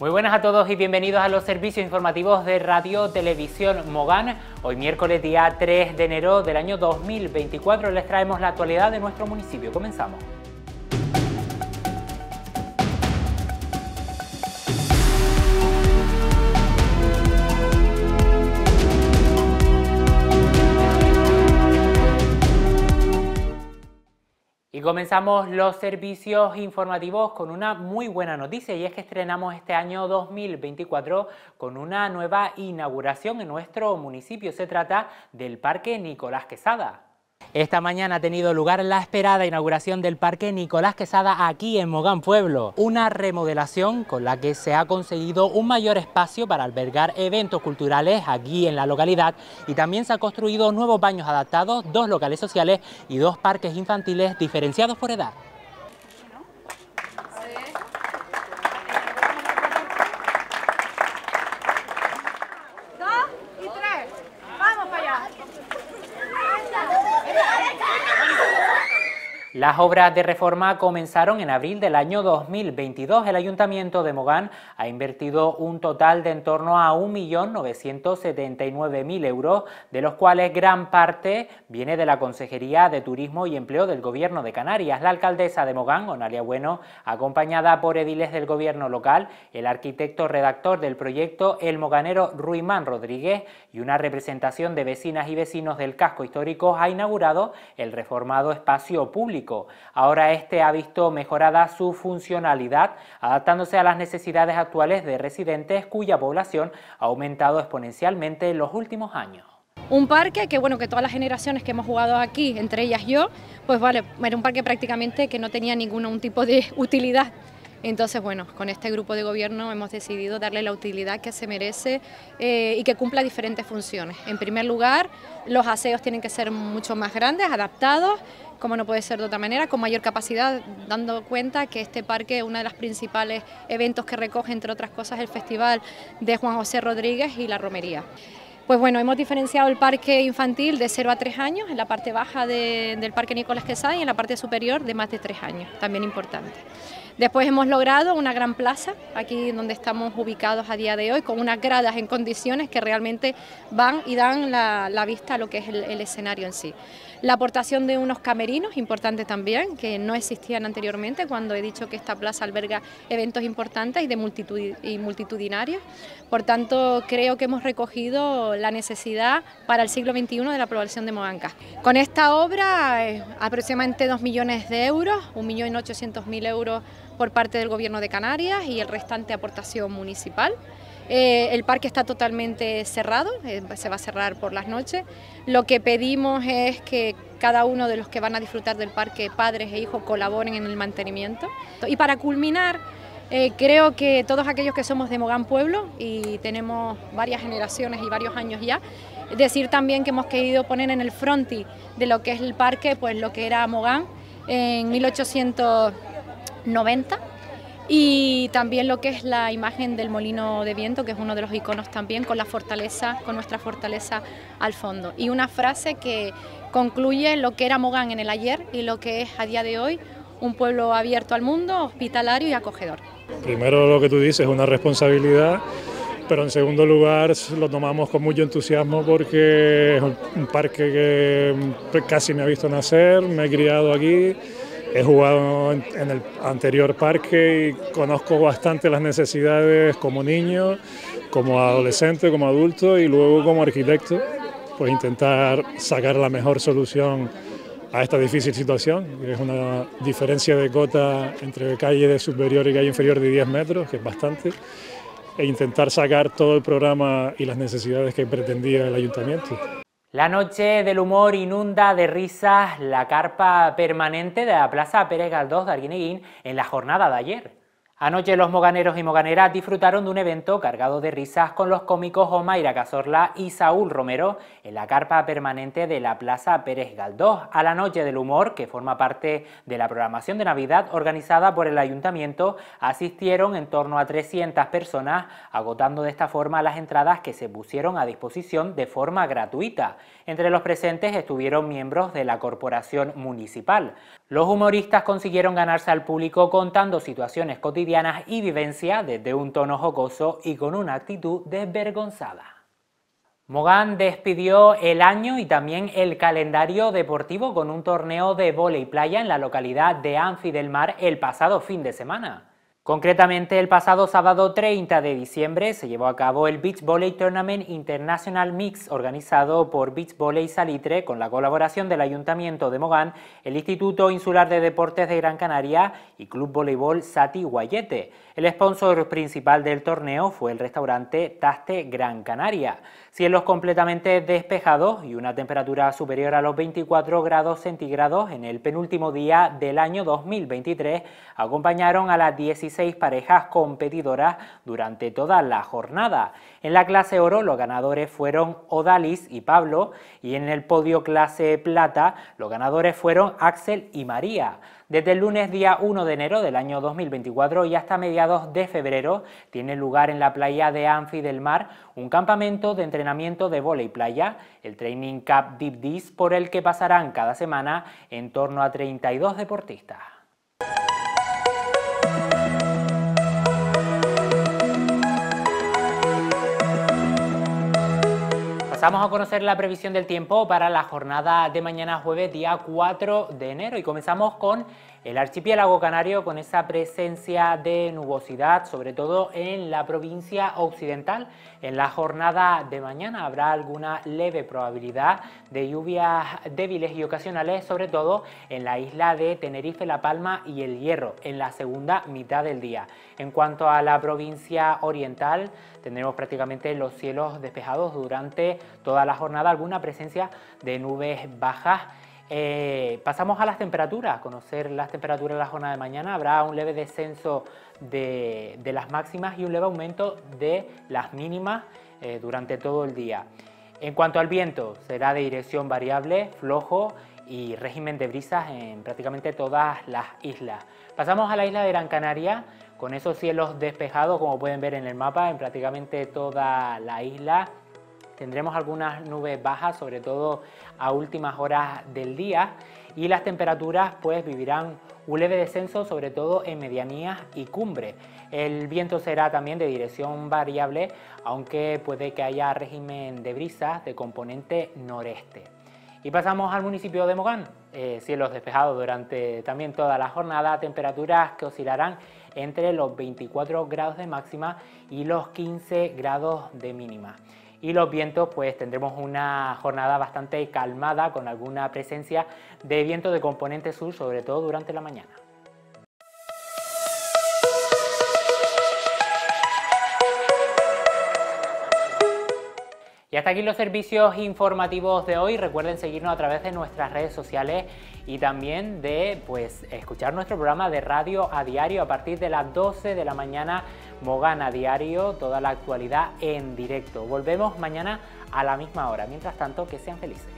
Muy buenas a todos y bienvenidos a los servicios informativos de Radio Televisión Mogán. Hoy miércoles día 3 de enero del año 2024 les traemos la actualidad de nuestro municipio. Comenzamos. comenzamos los servicios informativos con una muy buena noticia y es que estrenamos este año 2024 con una nueva inauguración en nuestro municipio. Se trata del Parque Nicolás Quesada. Esta mañana ha tenido lugar la esperada inauguración del Parque Nicolás Quesada aquí en Mogán Pueblo, una remodelación con la que se ha conseguido un mayor espacio para albergar eventos culturales aquí en la localidad y también se han construido nuevos baños adaptados, dos locales sociales y dos parques infantiles diferenciados por edad. Las obras de reforma comenzaron en abril del año 2022. El Ayuntamiento de Mogán ha invertido un total de en torno a 1.979.000 euros, de los cuales gran parte viene de la Consejería de Turismo y Empleo del Gobierno de Canarias. La alcaldesa de Mogán, Onalia Bueno, acompañada por ediles del Gobierno local, el arquitecto redactor del proyecto, el moganero Ruimán Rodríguez, y una representación de vecinas y vecinos del casco histórico, ha inaugurado el reformado espacio público Ahora este ha visto mejorada su funcionalidad, adaptándose a las necesidades actuales de residentes cuya población ha aumentado exponencialmente en los últimos años. Un parque que, bueno, que todas las generaciones que hemos jugado aquí, entre ellas yo, pues vale, era un parque prácticamente que no tenía ningún tipo de utilidad entonces, bueno, con este grupo de gobierno hemos decidido darle la utilidad que se merece eh, y que cumpla diferentes funciones. En primer lugar, los aseos tienen que ser mucho más grandes, adaptados, como no puede ser de otra manera, con mayor capacidad, dando cuenta que este parque, es uno de los principales eventos que recoge, entre otras cosas, el Festival de Juan José Rodríguez y la Romería. Pues bueno, hemos diferenciado el parque infantil de 0 a 3 años en la parte baja del parque Nicolás Quesada y en la parte superior de más de 3 años, también importante. Después hemos logrado una gran plaza, aquí donde estamos ubicados a día de hoy, con unas gradas en condiciones que realmente van y dan la, vista a lo que es el escenario en sí. La aportación de unos camerinos, importante también, que no existían anteriormente cuando he dicho que esta plaza alberga eventos importantes y, de multitud, y multitudinarios. Por tanto, creo que hemos recogido la necesidad para el siglo XXI de la aprobación de Moanca. Con esta obra, eh, aproximadamente 2 millones de euros, 1.800.000 euros por parte del Gobierno de Canarias y el restante aportación municipal. Eh, el parque está totalmente cerrado, eh, se va a cerrar por las noches. Lo que pedimos es que cada uno de los que van a disfrutar del parque, padres e hijos, colaboren en el mantenimiento. Y para culminar, eh, creo que todos aquellos que somos de Mogán Pueblo y tenemos varias generaciones y varios años ya, decir también que hemos querido poner en el frontis de lo que es el parque, pues lo que era Mogán en 1890 y también lo que es la imagen del molino de viento, que es uno de los iconos también, con la fortaleza, con nuestra fortaleza al fondo. Y una frase que concluye lo que era Mogán en el ayer y lo que es a día de hoy un pueblo abierto al mundo, hospitalario y acogedor. Primero lo que tú dices, una responsabilidad, pero en segundo lugar lo tomamos con mucho entusiasmo porque es un parque que casi me ha visto nacer, me he criado aquí He jugado en, el anterior parque y conozco bastante las necesidades como niño, como adolescente, como adulto y luego como arquitecto, pues intentar sacar la mejor solución a esta difícil situación, que es una diferencia de cota entre calle de superior y calle inferior de 10 metros, que es bastante, e intentar sacar todo el programa y las necesidades que pretendía el ayuntamiento. La noche del humor inunda de risas la carpa permanente de la Plaza Pérez Galdós de Arguineguín en la jornada de ayer. Anoche los moganeros y moganeras disfrutaron de un evento cargado de risas con los cómicos Omaira Cazorla y Saúl Romero en la carpa permanente de la Plaza Pérez Galdós a la Noche del Humor, que forma parte de la programación de Navidad organizada por el Ayuntamiento, asistieron en torno a 300 personas, agotando de esta forma las entradas que se pusieron a disposición de forma gratuita. Entre los presentes estuvieron miembros de la Corporación Municipal. Los humoristas consiguieron ganarse al público contando situaciones cotidianas y vivencia desde un tono jocoso y con una actitud desvergonzada. Mogán despidió el año y también el calendario deportivo con un torneo de y playa en la localidad de Anfi del Mar el pasado fin de semana. Concretamente, el pasado sábado 30 de diciembre se llevó a cabo el Beach Volley Tournament International Mix organizado por Beach Volley Salitre con la colaboración del Ayuntamiento de Mogán, el Instituto Insular de Deportes de Gran Canaria y Club Voleibol Sati Guayete. El sponsor principal del torneo fue el restaurante Taste Gran Canaria. Cielos completamente despejados y una temperatura superior a los 24 grados centígrados en el penúltimo día del año 2023 acompañaron a las 16 parejas competidoras durante toda la jornada. En la clase oro los ganadores fueron Odalis y Pablo y en el podio clase plata los ganadores fueron Axel y María. Desde el lunes día 1 de enero del año 2024 y hasta mediados de febrero tiene lugar en la playa de Anfi del Mar un campamento de entrenamiento de volei playa, el Training Cup Deep Dis, por el que pasarán cada semana en torno a 32 deportistas. Vamos a conocer la previsión del tiempo para la jornada de mañana jueves, día 4 de enero, y comenzamos con el archipiélago canario con esa presencia de nubosidad, sobre todo en la provincia occidental. En la jornada de mañana habrá alguna leve probabilidad de lluvias débiles y ocasionales, sobre todo en la isla de Tenerife, La Palma y El Hierro, en la segunda mitad del día. En cuanto a la provincia oriental, tendremos prácticamente los cielos despejados durante toda la jornada, alguna presencia de nubes bajas eh, pasamos a las temperaturas, a conocer las temperaturas de la zona de mañana. Habrá un leve descenso de, las máximas y un leve aumento de las mínimas eh, durante todo el día. En cuanto al viento, será de dirección variable, flojo y régimen de brisas en prácticamente todas las islas. Pasamos a la isla de Gran Canaria, con esos cielos despejados, como pueden ver en el mapa, en prácticamente toda la isla, Tendremos algunas nubes bajas, sobre todo a últimas horas del día, y las temperaturas pues vivirán un leve descenso, sobre todo en medianías y cumbres. El viento será también de dirección variable, aunque puede que haya régimen de brisas de componente noreste. Y pasamos al municipio de Mogán. Eh, cielos despejados durante también toda la jornada, temperaturas que oscilarán entre los 24 grados de máxima y los 15 grados de mínima y los vientos pues tendremos una jornada bastante calmada con alguna presencia de viento de componente sur, sobre todo durante la mañana. Y hasta aquí los servicios informativos de hoy. Recuerden seguirnos a través de nuestras redes sociales y también de pues, escuchar nuestro programa de radio a diario a partir de las 12 de la mañana Mogana Diario, toda la actualidad en directo. Volvemos mañana a la misma hora. Mientras tanto, que sean felices.